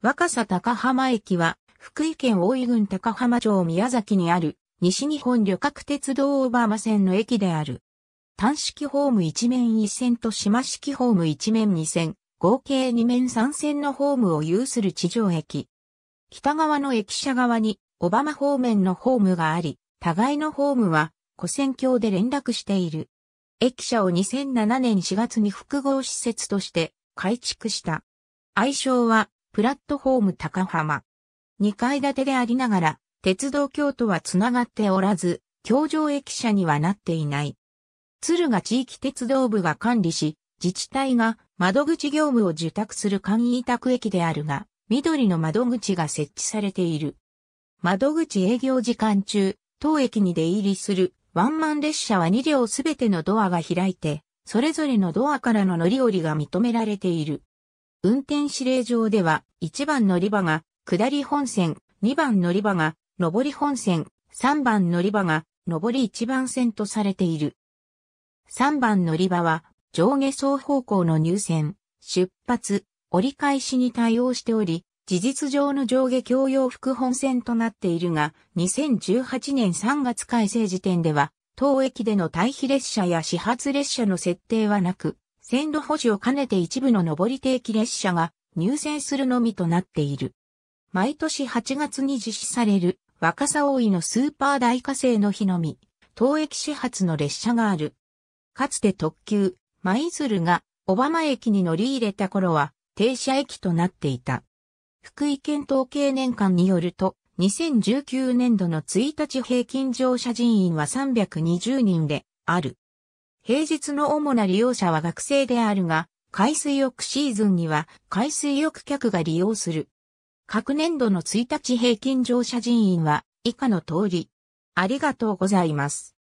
若狭高浜駅は、福井県大井郡高浜町宮崎にある、西日本旅客鉄道大浜線の駅である。単式ホーム一面一線と島式ホーム一面二線、合計二面三線のホームを有する地上駅。北側の駅舎側に、小浜方面のホームがあり、互いのホームは、古線橋で連絡している。駅舎を2007年4月に複合施設として改築した。愛称はプラットフォーム高浜。2階建てでありながら、鉄道橋とはつながっておらず、京上駅舎にはなっていない。敦賀地域鉄道部が管理し、自治体が窓口業務を受託する簡易委託駅であるが、緑の窓口が設置されている。窓口営業時間中、当駅に出入りするワンマン列車は2両すべてのドアが開いて、それぞれのドアからの乗り降りが認められている。運転指令上では、1番乗り場が下り本線、2番乗り場が上り本線、3番乗り場が上り1番線とされている。3番乗り場は上下双方向の入線、出発、折り返しに対応しており、事実上の上下共用副本線となっているが、2018年3月改正時点では、当駅での対比列車や始発列車の設定はなく、線路保持を兼ねて一部の上り定期列車が入線するのみとなっている。毎年8月に実施される若狭大井のスーパー大火星の日のみ、当駅始発の列車がある。かつて特急、舞鶴が小浜駅に乗り入れた頃は停車駅となっていた。福井県統計年間によると、2019年度の1日平均乗車人員は320人である。平日の主な利用者は学生であるが、海水浴シーズンには海水浴客が利用する。各年度の1日平均乗車人員は以下の通り。ありがとうございます。